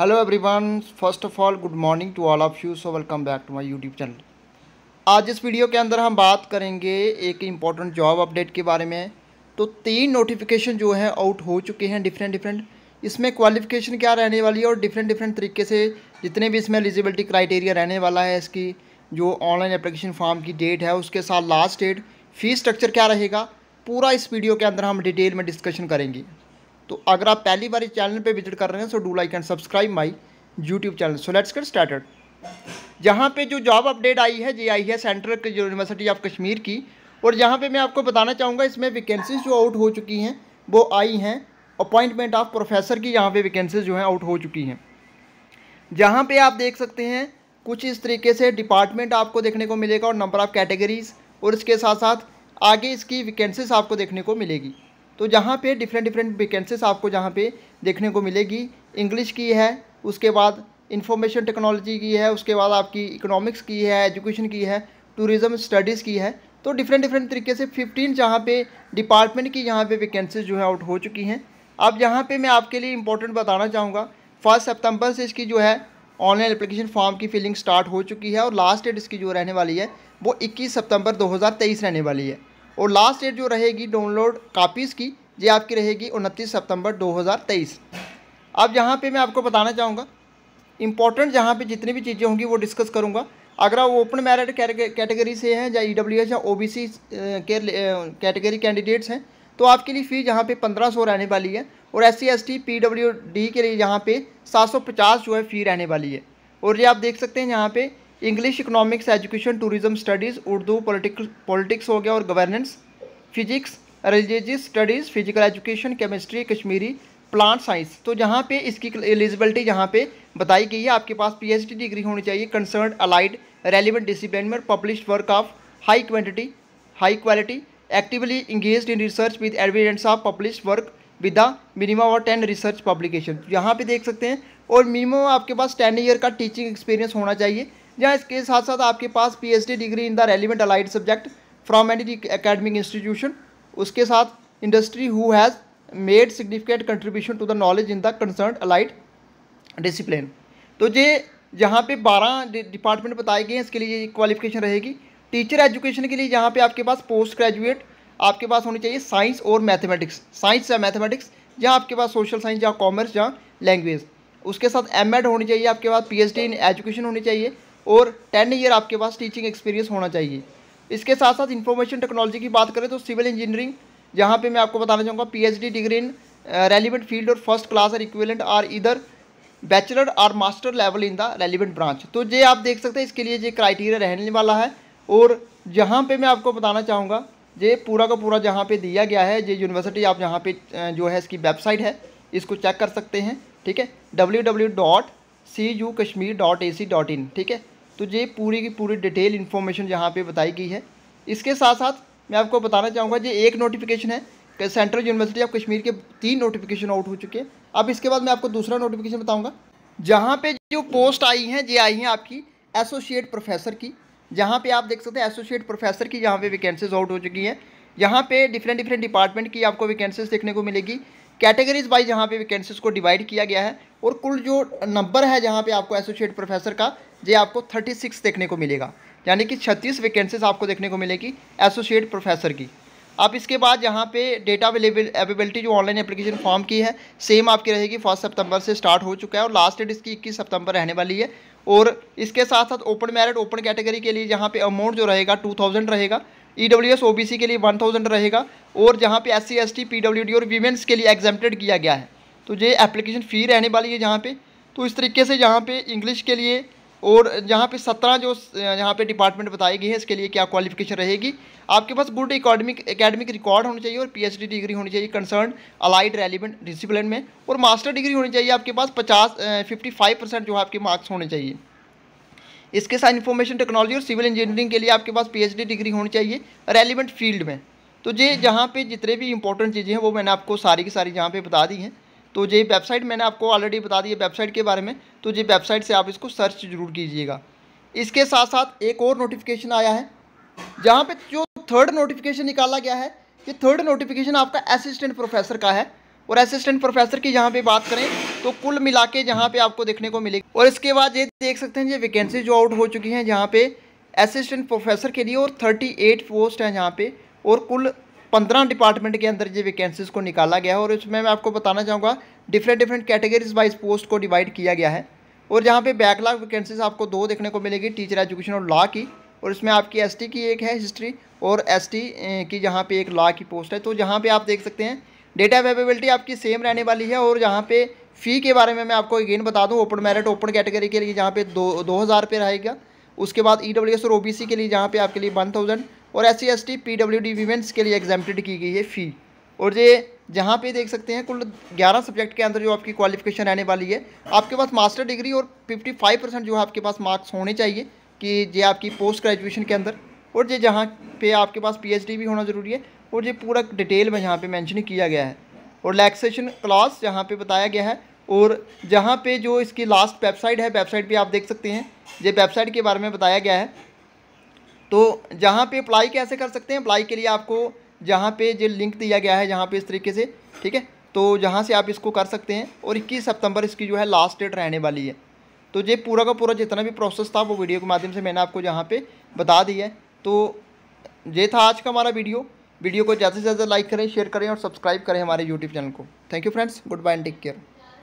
hello everyone first of all good morning to all of you so welcome back to my YouTube channel आज इस video के अंदर हम बात करेंगे एक इम्पॉर्टेंट जॉब अपडेट के बारे में तो तीन नोटिफिकेशन जो है आउट हो चुके हैं डिफरेंट डिफरेंट इसमें क्वालिफिकेशन क्या रहने वाली है और डिफरेंट डिफरेंट तरीके से जितने भी इसमें एलिजिबिलिटी क्राइटेरिया रहने वाला है इसकी जो ऑनलाइन अप्लीकेशन फॉर्म की डेट है उसके साथ लास्ट डेट फीस स्ट्रक्चर क्या रहेगा पूरा इस वीडियो के अंदर हम डिटेल में डिस्कशन करेंगे तो अगर आप पहली बार इस चैनल पे विजिट कर रहे हैं so do like and subscribe my YouTube channel so let's get started यहाँ पे जो जॉब अपडेट आई है ये आई है सेंट्रल यूनिवर्सिटी ऑफ कश्मीर की और यहाँ पे मैं आपको बताना चाहूँगा इसमें वैकेंसीज जो आउट हो चुकी हैं वो आई हैं अपॉइंटमेंट ऑफ प्रोफेसर की यहाँ पे वैकेंसीज जो हैं आउट हो चुकी हैं जहाँ पे आप देख सकते हैं कुछ इस तरीके से डिपार्टमेंट आपको देखने को मिलेगा और नंबर ऑफ़ कैटेगरीज़ और इसके साथ साथ आगे इसकी वैकेंसीज आपको देखने को मिलेगी तो जहाँ पे डिफरेंट डिफरेंट वेकेंसीज़ आपको जहाँ पे देखने को मिलेगी इंग्लिश की है उसके बाद इंफॉर्मेशन टेक्नोलॉजी की है उसके बाद आपकी इकोनॉमिक्स की है एजुकेशन की है टूरिज़म स्टडीज़ की है तो डिफरेंट डिफरेंट तरीके से फिफ्टीन जहाँ पे डिपार्टमेंट की यहाँ पे वैकेंसीज जो है आउट हो चुकी हैं अब यहाँ पे मैं आपके लिए इंपॉर्टेंट बताना चाहूँगा फर्स्ट सितंबर से इसकी जो है ऑनलाइन एप्लीकेशन फॉर्म की फिलिंग स्टार्ट हो चुकी है और लास्ट डेट इसकी जो रहने वाली है वो इक्कीस सितंबर 2023 रहने वाली है और लास्ट डेट जो रहेगी डाउनलोड कापीज़ की ये आपकी रहेगी उनतीस सितंबर 2023 अब यहाँ पे मैं आपको बताना चाहूँगा इंपॉर्टेंट जहाँ पे जितनी भी चीज़ें होंगी वो डिस्कस करूँगा अगर आप ओपन मैरिट कैटेगरी से हैं या ई डब्ल्यू एस या O B C category candidates हैं तो आपके लिए फ़ीस यहाँ पे पंद्रह सौ रहने वाली है और S C S T P W D के लिए यहाँ पे सात सौ पचास जो है फ़ी रहने वाली है और ये आप देख सकते हैं यहाँ पे English economics education tourism studies Urdu politics हो गया और governance physics religious studies physical education chemistry Kashmiri plant science तो जहाँ पे इसकी एलिजिबिलिटी जहाँ पे बताई गई है आपके पास पीएचडी डिग्री होनी चाहिए कंसर्न अलाइड रेलिवेंट डिसिप्लिन में publish work of high quantity high quality actively engage in research with evidence of publish work with the minimum और टेन रिसर्च पब्लिकेशन यहाँ पे देख सकते हैं और मिनिमम आपके पास टेन ईयर का टीचिंग एक्सपीरियंस होना चाहिए या इसके साथ साथ आपके पास PhD degree in the relevant allied subject from any academic institution उसके साथ industry who has made significant contribution to the knowledge in the concern allied discipline तो ये जहाँ पे बारह डिपार्टमेंट बताए गए हैं इसके लिए क्वालिफिकेशन रहेगी टीचर एजुकेशन के लिए जहाँ पे आपके पास पोस्ट ग्रेजुएट आपके पास होनी चाहिए साइंस और मैथमेटिक्स साइंस या मैथमेटिक्स या आपके पास सोशल साइंस या कॉमर्स या लैंग्वेज उसके साथ एम होनी चाहिए आपके पास पी इन एजुकेशन होनी चाहिए और टेन ईयर आपके पास टीचिंग एक्सपीरियंस होना चाहिए इसके साथ साथ इन्फॉर्मेशन टेक्नोलॉजी की बात करें तो सिविल इंजीनियरिंग जहाँ पे मैं आपको बताना चाहूँगा PhD degree in relevant field और फर्स्ट क्लास और इक्विवेलेंट आर इधर बैचलर और master level in the relevant branch तो ये आप देख सकते हैं इसके लिए ये क्राइटेरिया रहने वाला है और जहाँ पर मैं आपको बताना चाहूँगा ये पूरा का पूरा जहाँ पर दिया गया है ये यूनिवर्सिटी आप जहाँ पर uh, जो है इसकी वेबसाइट है इसको चेक कर सकते हैं ठीक है W W dot C U Kashmir dot A C dot in ठीक है तो ये पूरी की पूरी डिटेल इन्फॉर्मेशन यहाँ पे बताई गई है इसके साथ साथ मैं आपको बताना चाहूँगा ये एक नोटिफिकेशन है कि सेंट्रल यूनिवर्सिटी ऑफ कश्मीर के तीन नोटिफिकेशन आउट हो चुके हैं अब इसके बाद मैं आपको दूसरा नोटिफिकेशन बताऊँगा जहाँ पर जो पोस्ट आई हैं ये आई हैं आपकी एसोसिएट प्रोफेसर की जहाँ पर आप देख सकते हैं एसोसिएट प्रोफेसर की यहाँ पर वैकेंसीज आउट हो चुकी हैं यहाँ पे डिफरेंट डिफरेंट डिपार्टमेंट की आपको वैकेंसीज देखने को मिलेगी कैटेगरीज वाइज यहाँ पे वैकेंसीज को डिवाइड किया गया है और कुल जो नंबर है जहाँ पे आपको एसोसिएट प्रोफेसर का ये आपको थर्टी सिक्स देखने को मिलेगा यानी कि छत्तीस वैकेंसीज आपको देखने को मिलेगी एसोसिएट प्रोफेसर की अब इसके बाद यहाँ पे डेटा अवेलेबिलिटी जो ऑनलाइन एप्लीकेशन फॉर्म की है सेम आपकी रहेगी फर्स्ट सितंबर से स्टार्ट हो चुका है और लास्ट डेट इसकी इक्कीस सितंबर रहने वाली है और इसके साथ साथ ओपन मैरिट ओपन कैटेगरी के लिए यहाँ पे अमाउंट जो रहेगा टू थाउजेंड रहेगा E W S O B C के लिए वन थाउजेंड रहेगा और जहाँ पे S C S T P W D और वीमेंस के लिए एग्जाम्प्टेड किया गया है तो ये एप्लीकेशन फ़ी रहने वाली है जहाँ पे तो इस तरीके से यहाँ पे इंग्लिश के लिए और जहाँ पे सत्रह जो यहाँ पे डिपार्टमेंट बताए गए हैं इसके लिए क्या क्वालिफिकेशन रहेगी आपके पास गुड एकेडमिक एकेडमिक रिकॉर्ड होनी चाहिए और पीएचडी डिग्री होनी चाहिए कंसर्न अलाइड रेलिवेंट डिसिप्लिन में और मास्टर डिग्री होनी चाहिए आपके पास पचास फिफ्टी फाइव परसेंट जो है आपके मार्क्स होने चाहिए इसके साथ इन्फॉर्मेशन टेक्नोलॉजी और सिविल इंजीनियरिंग के लिए आपके पास पीएचडी डिग्री होनी चाहिए रेलिवेंट फील्ड में तो ये जहाँ पे जितने भी इंपॉर्टेंट चीज़ें हैं वो मैंने आपको सारी की सारी जहाँ पे बता दी हैं तो ये वेबसाइट मैंने आपको ऑलरेडी बता दी है वेबसाइट के बारे में तो ये वेबसाइट से आप इसको सर्च जरूर कीजिएगा इसके साथ साथ एक और नोटिफिकेशन आया है जहाँ पर जो थर्ड नोटिफिकेशन निकाला गया है ये थर्ड नोटिफिकेशन आपका असिस्टेंट प्रोफेसर का है और असिस्टेंट प्रोफेसर की यहाँ पे बात करें तो कुल मिला के जहाँ पे आपको देखने को मिलेगी और इसके बाद ये देख सकते हैं ये वैकेंसी जो आउट हो चुकी हैं जहाँ पे असिस्टेंट प्रोफेसर के लिए और थर्टी एट पोस्ट हैं जहाँ पे और कुल पंद्रह डिपार्टमेंट के अंदर ये वैकेंसीज को निकाला गया है और इसमें मैं आपको बताना चाहूँगा different different categories wise post को डिवाइड किया गया है और जहाँ पे बैकलाग वैकेंसीज आपको दो देखने को मिलेगी टीचर एजुकेशन और लॉ की और इसमें आपकी एस की एक है हिस्ट्री और एस की जहाँ पे एक लॉ की पोस्ट है तो जहाँ पे आप देख सकते हैं डेटा अवेलेबिलिटी आपकी सेम रहने वाली है और यहाँ पे फ़ी के बारे में मैं आपको अगेन बता दूँ ओपन मेरिट ओपन कैटेगरी के लिए जहाँ पे दो दो हज़ार रुपये रहेगा उसके बाद ई डब्ल्यू एस और ओ बी सी के लिए जहाँ पे आपके लिए वन थाउजेंड और S C S T P W D women's के लिए एग्जामटेड की गई है फ़ी और ये जहाँ पे देख सकते हैं कुल ग्यारह सब्जेक्ट के अंदर जो आपकी क्वालिफिकेशन रहने वाली है आपके पास मास्टर डिग्री और फाइव परसेंट जो है आपके पास मार्क्स होने चाहिए कि ये आपकी पोस्ट ग्रेजुएशन के अंदर और ये जहाँ पे आपके पास पीएचडी भी होना ज़रूरी है और ये पूरा डिटेल में यहाँ पे मेंशन किया गया है और रिलैक्सेशन क्लास यहाँ पे बताया गया है और जहाँ पे जो इसकी लास्ट वेबसाइट है वेबसाइट भी आप देख सकते हैं ये वेबसाइट के बारे में बताया गया है तो जहाँ पे अप्लाई कैसे कर सकते हैं अप्लाई के लिए आपको जहाँ पे जो लिंक दिया गया है जहाँ पर इस तरीके से ठीक है तो जहाँ से आप इसको कर सकते हैं और इक्कीस सितम्बर इसकी जो है लास्ट डेट रहने वाली है तो ये पूरा का पूरा जितना भी प्रोसेस था वो वीडियो के माध्यम से मैंने आपको जहाँ पर बता दिया है तो ये था आज का हमारा वीडियो वीडियो को ज़्यादा से ज़्यादा लाइक करें शेयर करें और सब्सक्राइब करें हमारे यूट्यूब चैनल को thank you friends good bye and take care